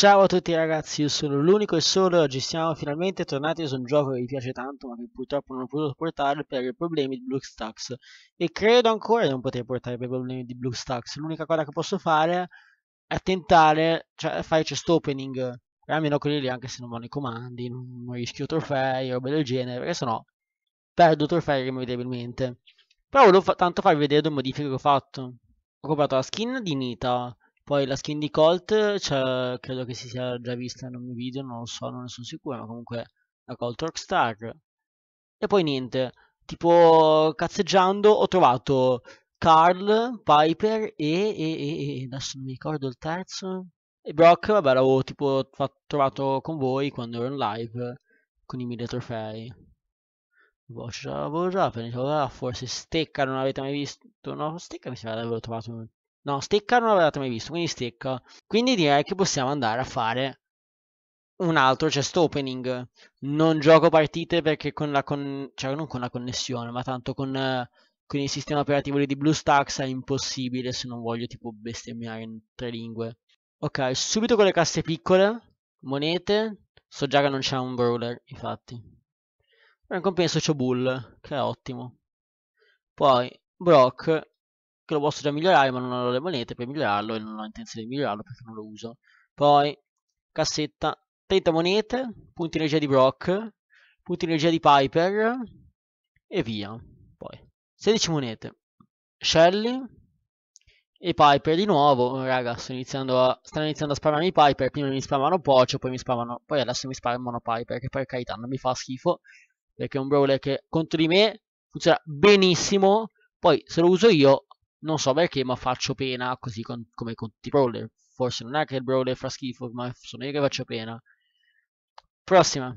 Ciao a tutti ragazzi, io sono l'unico e solo oggi siamo finalmente tornati su un gioco che mi piace tanto ma che purtroppo non ho potuto portare per problemi di BlueStacks e credo ancora di non poter portare per problemi di BlueStacks l'unica cosa che posso fare è tentare, cioè fare chest opening almeno quelli lì anche se non vanno i comandi, non, rischio trofei, roba del genere perché sennò perdo trofei irrimediabilmente però volevo fa tanto farvi vedere due modifiche che ho fatto ho comprato la skin di Nita poi la skin di Colt, cioè, credo che si sia già vista in un video, non lo so, non ne sono sicuro, ma comunque la Colt Rockstar. E poi niente, tipo cazzeggiando ho trovato Carl, Piper e, e, e, adesso non mi ricordo il terzo. E Brock, vabbè, l'avevo tipo trovato con voi quando ero in live con i mille trofei. Boh, già, avevo già appena ah, forse Stecca non avete mai visto. No, Stecca mi sembra di averlo trovato No, stecca non l'avevate mai visto, quindi stecca. Quindi direi che possiamo andare a fare un altro chest opening. Non gioco partite perché con la con... cioè non con la connessione, ma tanto con, con il sistema operativo di BlueStacks è impossibile se non voglio tipo bestemmiare in tre lingue. Ok, subito con le casse piccole, monete. So già che non c'è un brawler, infatti. Però in compenso c'ho Bull, che è ottimo. Poi Brock che lo posso già migliorare ma non ho le monete per migliorarlo e non ho intenzione di migliorarlo perché non lo uso. Poi cassetta 30 monete, punti energia di Brock, punti energia di Piper e via. Poi 16 monete, Shelly e Piper di nuovo. Raga, iniziando a, stanno iniziando a i Piper, prima mi sparavano Pocio, poi mi sparavano, poi adesso mi sparano Piper che per carità non mi fa schifo perché è un brawler che contro di me funziona benissimo. Poi se lo uso io non so perché, ma faccio pena così con, come con tutti i brawler Forse non è che il Brawler fa schifo, ma sono io che faccio pena. Prossima.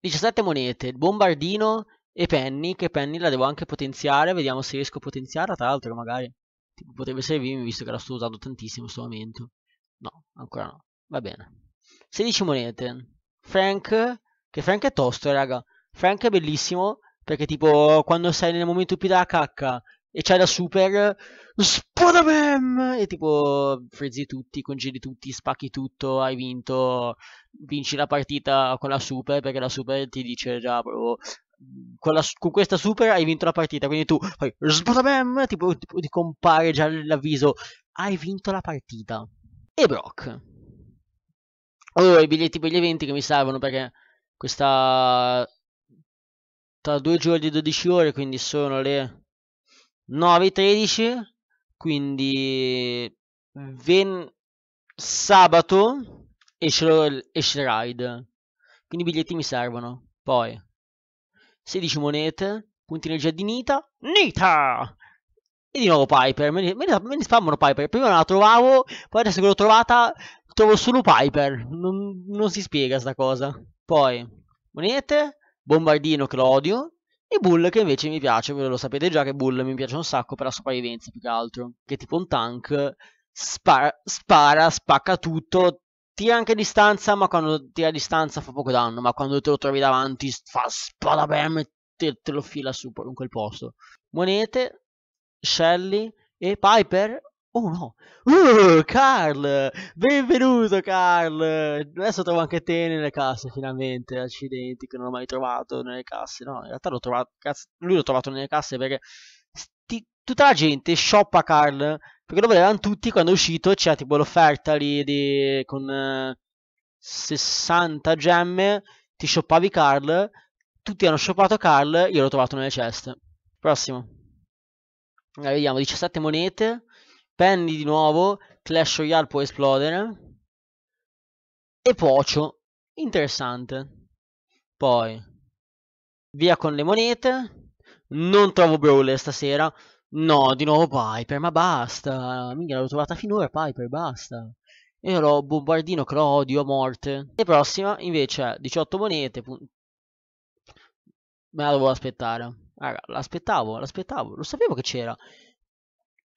17 monete, bombardino e Penny, che Penny la devo anche potenziare, vediamo se riesco a potenziarla, tra l'altro magari tipo, potrebbe servirmi visto che la sto usando tantissimo in questo momento. No, ancora no, va bene. 16 monete, Frank, che Frank è tosto, raga. Frank è bellissimo, perché tipo quando sei nel momento più della cacca e c'è la super Spadabam! E tipo frezzi tutti, congeli tutti, spacchi tutto, hai vinto, vinci la partita con la super perché la super ti dice già proprio mhmm, con, la, con, questa super hai vinto la partita, quindi tu fai sbadabam, tipo, tipo ti compare già l'avviso, hai vinto la partita. E Brock. Allora, i biglietti per gli eventi che mi servono perché questa... tra due giorni e 12 ore, quindi sono le 9, 13, quindi ven- sabato esce, esce ride, quindi i biglietti mi servono. Poi 16 monete, puntino energia di Nita, Nita! E di nuovo Piper, me ne, me ne, me ne spammano Piper, prima non la trovavo, poi adesso che l'ho trovata trovo solo Piper, non, non si spiega sta cosa. Poi monete, bombardino che lo odio, e Bull che invece mi piace, voi lo sapete già che Bull mi piace un sacco per la sopravvivenza più che altro, che tipo un tank spara, spara spacca tutto, tira anche a distanza, ma quando tira a distanza fa poco danno, ma quando te lo trovi davanti fa spada bam e te, te lo fila su in quel posto. Monete, Shelly e Piper Oh no! Uh, Carl! Benvenuto Carl! Adesso trovo anche te nelle casse finalmente, accidenti che non ho mai trovato nelle casse, no, in realtà l'ho trovato, cazzo, lui l'ho trovato nelle casse perché sti, tutta la gente shoppa Carl perché lo volevano tutti quando è uscito c'era tipo l'offerta lì di, con eh, 60 gemme, ti shoppavi Carl, tutti hanno shoppato Carl, io l'ho trovato nelle ceste. Prossimo. Allora, eh, vediamo, 17 monete. Penny di nuovo, Clash Royale può esplodere. E Pocio, interessante. Poi, via con le monete. Non trovo Brawler stasera. No, di nuovo Piper, ma basta. Mica l'ho trovata finora, Piper, basta. E allora bombardino che morte. E prossima, invece, 18 monete. Me la dovevo aspettare. Raga, l'aspettavo, l'aspettavo. Lo sapevo che c'era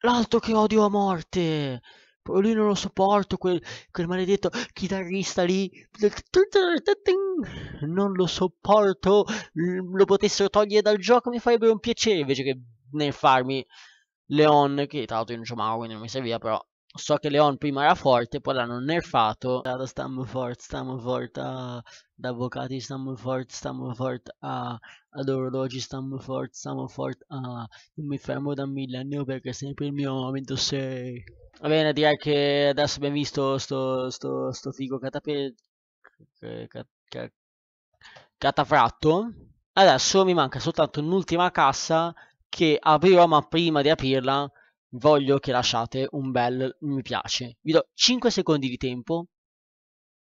l'altro che odio a morte. Lui non lo sopporto, quel, quel maledetto chitarrista lì. Non lo sopporto. Mm, lo potessero togliere dal gioco, mi farebbe un piacere invece che nel farmi Leon, che tra l'altro in Joe quindi non mi serviva, però So che Leon prima era forte, poi l'hanno nerfato. Dato stammo forte, stammo forte ad ah, avvocati, stammo forte, stammo forte ah, ad orologi, stammo forte, stammo forte a... Ah, non mi fermo da millennio perché è sempre il mio momento 6. Va bene, direi che adesso abbiamo visto sto, sto, sto figo catape... Eh, catafratto. Adesso mi manca soltanto un'ultima cassa che aprirò ma prima di aprirla voglio che lasciate un bel mi piace. Vi do 5 secondi di tempo,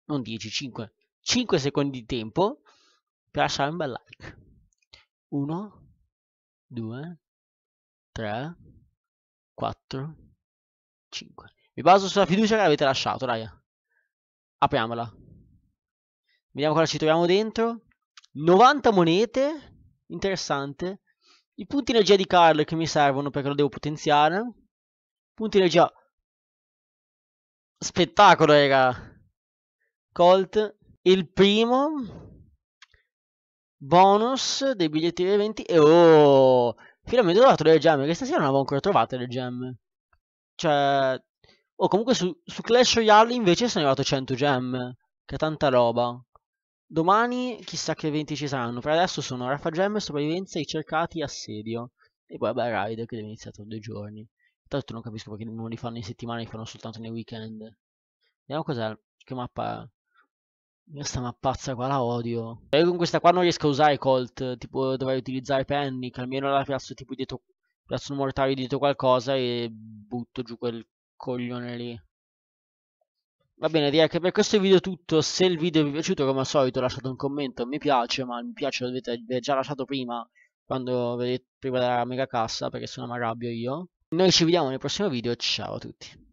non 10, 5, 5 secondi di tempo per lasciare un bel like. 1, 2, 3, 4, 5. Mi baso sulla fiducia che avete lasciato, dai. Apriamola. Vediamo cosa ci troviamo dentro. 90 monete, interessante. I punti energia di Carl che mi servono perché lo devo potenziare. Punti energia. Spettacolo, raga. Colt. Il primo. Bonus dei biglietti di eventi. E oh! Finalmente ho trovato le gemme. Che stasera non avevo ancora trovate le gemme. Cioè. Oh, comunque su, su Clash Royale invece sono arrivato 100 gemme. Che tanta roba. Domani chissà che eventi ci saranno. Per adesso sono Rafa Gemme, sopravvivenza, i cercati, assedio. E poi vabbè Raider che deve iniziare tra due giorni. Tra non capisco perché non li fanno in settimana, li fanno soltanto nei weekend. Vediamo cos'è. Che mappa Questa mappazza qua la odio. Io con questa qua non riesco a usare Colt. Tipo dovrei utilizzare Panic. Almeno la piazzo tipo dietro. Piazzo un mortaio dietro qualcosa e butto giù quel coglione lì. Va bene, direi che per questo video è tutto. Se il video vi è piaciuto, come al solito, lasciate un commento, mi piace, ma mi piace l'avete già lasciato prima, quando vedete, prima della mega cassa, perché sennò mi arrabbio io. Noi ci vediamo nel prossimo video, ciao a tutti.